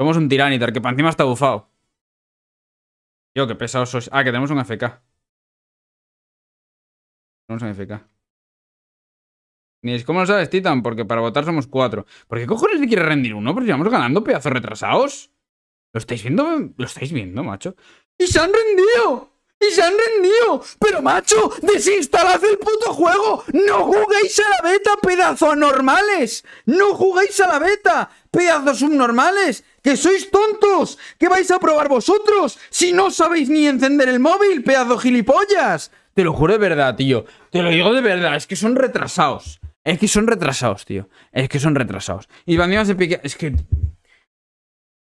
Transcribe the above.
Somos un Tiranitar, que para encima está bufado. Yo, qué pesados sois. Ah, que tenemos un FK. Tenemos un FK. cómo lo sabes, Titan, porque para votar somos cuatro. ¿Por qué cojones le quiere rendir uno? Porque vamos ganando, pedazos retrasados. ¿Lo estáis viendo? ¿Lo estáis viendo, macho? ¡Y se han rendido! y se han rendido. Pero macho, desinstalad el puto juego. No juguéis a la beta, pedazos normales. No juguéis a la beta, pedazos subnormales. Que sois tontos. ¿Qué vais a probar vosotros si no sabéis ni encender el móvil, pedazo gilipollas? Te lo juro de verdad, tío. Te lo digo de verdad. Es que son retrasados. Es que son retrasados, tío. Es que son retrasados. Y a de pique... Es que